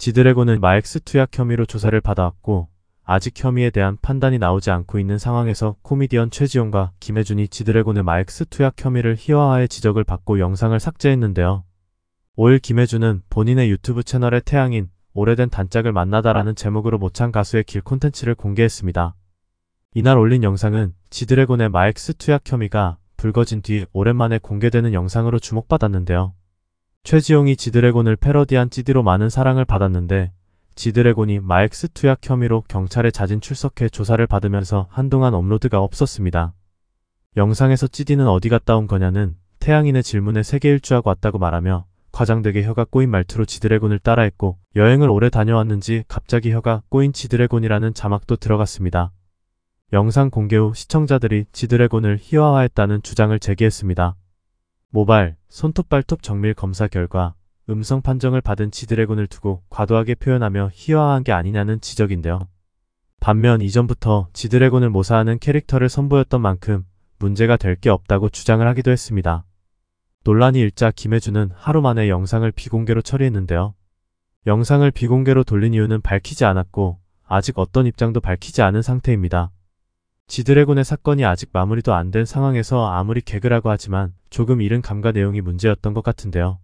지드래곤은 마엑스 투약 혐의로 조사를 받아왔고 아직 혐의에 대한 판단이 나오지 않고 있는 상황에서 코미디언 최지용과 김혜준이 지드래곤의 마엑스 투약 혐의를 희화화해 지적을 받고 영상을 삭제했는데요. 5일 김혜준은 본인의 유튜브 채널의 태양인 오래된 단짝을 만나다라는 제목으로 모창 가수의 길 콘텐츠를 공개했습니다. 이날 올린 영상은 지드래곤의 마엑스 투약 혐의가 불거진 뒤 오랜만에 공개되는 영상으로 주목받았는데요. 최지용이 지드래곤을 패러디한 찌디로 많은 사랑을 받았는데 지드래곤이 마엑스 투약 혐의로 경찰에 자진 출석해 조사를 받으면서 한동안 업로드가 없었습니다. 영상에서 찌디는 어디 갔다 온 거냐는 태양인의 질문에 세계 일주하고 왔다고 말하며 과장되게 혀가 꼬인 말투로 지드래곤을 따라했고 여행을 오래 다녀왔는지 갑자기 혀가 꼬인 지드래곤이라는 자막도 들어갔습니다. 영상 공개 후 시청자들이 지드래곤을 희화화했다는 주장을 제기했습니다. 모발, 손톱 발톱 정밀 검사 결과 음성 판정을 받은 지드래곤을 두고 과도하게 표현하며 희화화한 게 아니냐는 지적인데요. 반면 이전부터 지드래곤을 모사하는 캐릭터를 선보였던 만큼 문제가 될 게 없다고 주장을 하기도 했습니다. 논란이 일자 김혜준은 하루 만에 영상을 비공개로 처리했는데요. 영상을 비공개로 돌린 이유는 밝히지 않았고 아직 어떤 입장도 밝히지 않은 상태입니다. 지드래곤의 사건이 아직 마무리도 안 된 상황에서 아무리 개그라고 하지만 조금 이른 감가 내용이 문제였던 것 같은데요.